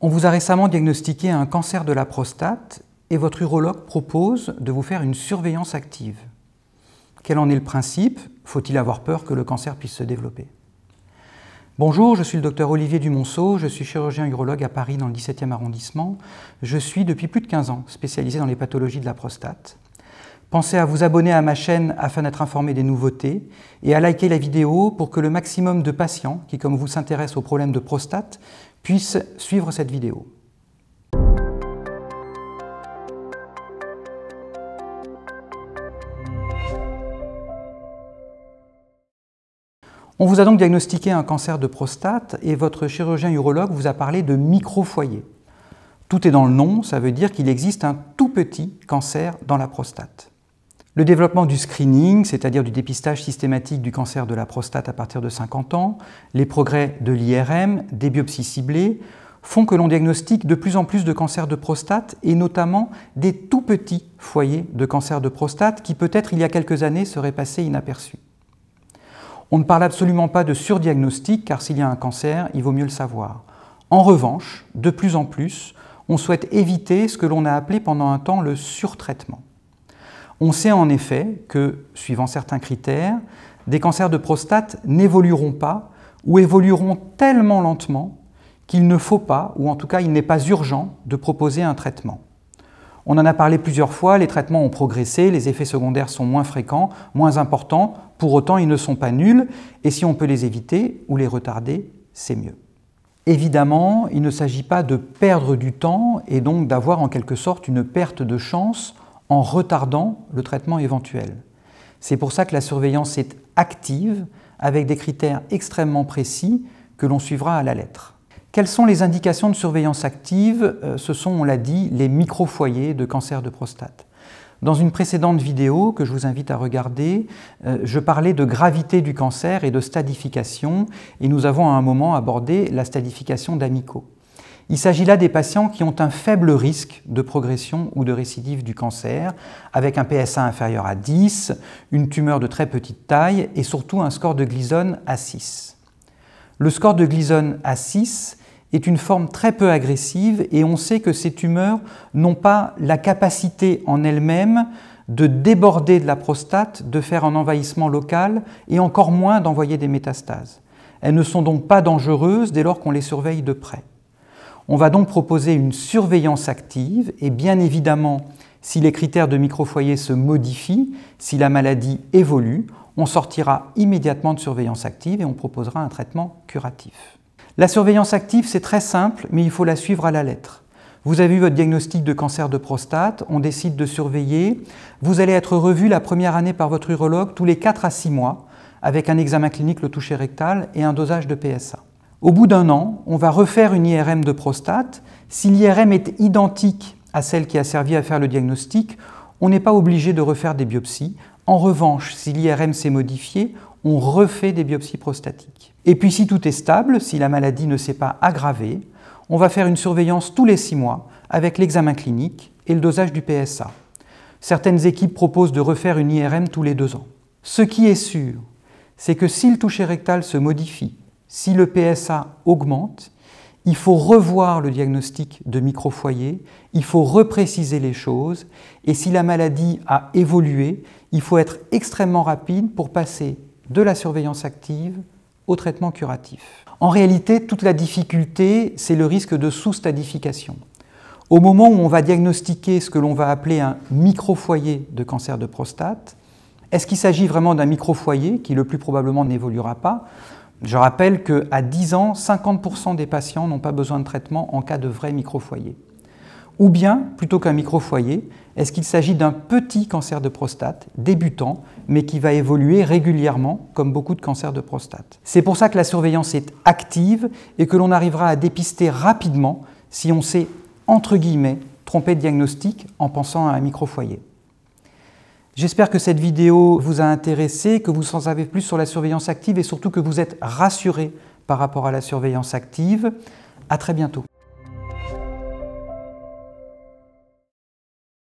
On vous a récemment diagnostiqué un cancer de la prostate et votre urologue propose de vous faire une surveillance active. Quel en est le principe Faut-il avoir peur que le cancer puisse se développer Bonjour, je suis le docteur Olivier Dumonceau, je suis chirurgien urologue à Paris dans le 17e arrondissement. Je suis depuis plus de 15 ans spécialisé dans les pathologies de la prostate. Pensez à vous abonner à ma chaîne afin d'être informé des nouveautés et à liker la vidéo pour que le maximum de patients qui, comme vous, s'intéressent aux problèmes de prostate puissent suivre cette vidéo. On vous a donc diagnostiqué un cancer de prostate et votre chirurgien urologue vous a parlé de micro-foyer. Tout est dans le nom, ça veut dire qu'il existe un tout petit cancer dans la prostate. Le développement du screening, c'est-à-dire du dépistage systématique du cancer de la prostate à partir de 50 ans, les progrès de l'IRM, des biopsies ciblées, font que l'on diagnostique de plus en plus de cancers de prostate et notamment des tout petits foyers de cancer de prostate qui peut-être il y a quelques années seraient passés inaperçus. On ne parle absolument pas de surdiagnostic car s'il y a un cancer, il vaut mieux le savoir. En revanche, de plus en plus, on souhaite éviter ce que l'on a appelé pendant un temps le surtraitement. On sait en effet que, suivant certains critères, des cancers de prostate n'évolueront pas ou évolueront tellement lentement qu'il ne faut pas, ou en tout cas il n'est pas urgent, de proposer un traitement. On en a parlé plusieurs fois, les traitements ont progressé, les effets secondaires sont moins fréquents, moins importants, pour autant ils ne sont pas nuls, et si on peut les éviter ou les retarder, c'est mieux. Évidemment, il ne s'agit pas de perdre du temps et donc d'avoir en quelque sorte une perte de chance en retardant le traitement éventuel. C'est pour ça que la surveillance est active avec des critères extrêmement précis que l'on suivra à la lettre. Quelles sont les indications de surveillance active euh, Ce sont, on l'a dit, les microfoyers de cancer de prostate. Dans une précédente vidéo que je vous invite à regarder, euh, je parlais de gravité du cancer et de stadification, et nous avons à un moment abordé la stadification d'amico. Il s'agit là des patients qui ont un faible risque de progression ou de récidive du cancer, avec un PSA inférieur à 10, une tumeur de très petite taille et surtout un score de Gleason à 6. Le score de Gleason à 6 est une forme très peu agressive et on sait que ces tumeurs n'ont pas la capacité en elles-mêmes de déborder de la prostate, de faire un envahissement local et encore moins d'envoyer des métastases. Elles ne sont donc pas dangereuses dès lors qu'on les surveille de près. On va donc proposer une surveillance active et bien évidemment, si les critères de microfoyer se modifient, si la maladie évolue, on sortira immédiatement de surveillance active et on proposera un traitement curatif. La surveillance active, c'est très simple, mais il faut la suivre à la lettre. Vous avez eu votre diagnostic de cancer de prostate, on décide de surveiller. Vous allez être revu la première année par votre urologue tous les 4 à 6 mois avec un examen clinique le toucher rectal et un dosage de PSA. Au bout d'un an, on va refaire une IRM de prostate. Si l'IRM est identique à celle qui a servi à faire le diagnostic, on n'est pas obligé de refaire des biopsies. En revanche, si l'IRM s'est modifié, on refait des biopsies prostatiques. Et puis si tout est stable, si la maladie ne s'est pas aggravée, on va faire une surveillance tous les six mois avec l'examen clinique et le dosage du PSA. Certaines équipes proposent de refaire une IRM tous les deux ans. Ce qui est sûr, c'est que si le toucher rectal se modifie, si le PSA augmente, il faut revoir le diagnostic de microfoyer, il faut repréciser les choses, et si la maladie a évolué, il faut être extrêmement rapide pour passer de la surveillance active au traitement curatif. En réalité, toute la difficulté, c'est le risque de sous-stadification. Au moment où on va diagnostiquer ce que l'on va appeler un microfoyer de cancer de prostate, est-ce qu'il s'agit vraiment d'un microfoyer qui le plus probablement n'évoluera pas je rappelle qu'à 10 ans, 50% des patients n'ont pas besoin de traitement en cas de vrai microfoyer. Ou bien, plutôt qu'un microfoyer, est-ce qu'il s'agit d'un petit cancer de prostate, débutant, mais qui va évoluer régulièrement, comme beaucoup de cancers de prostate C'est pour ça que la surveillance est active et que l'on arrivera à dépister rapidement si on s'est, entre guillemets, trompé de diagnostic en pensant à un microfoyer. J'espère que cette vidéo vous a intéressé, que vous en savez plus sur la surveillance active et surtout que vous êtes rassuré par rapport à la surveillance active. À très bientôt.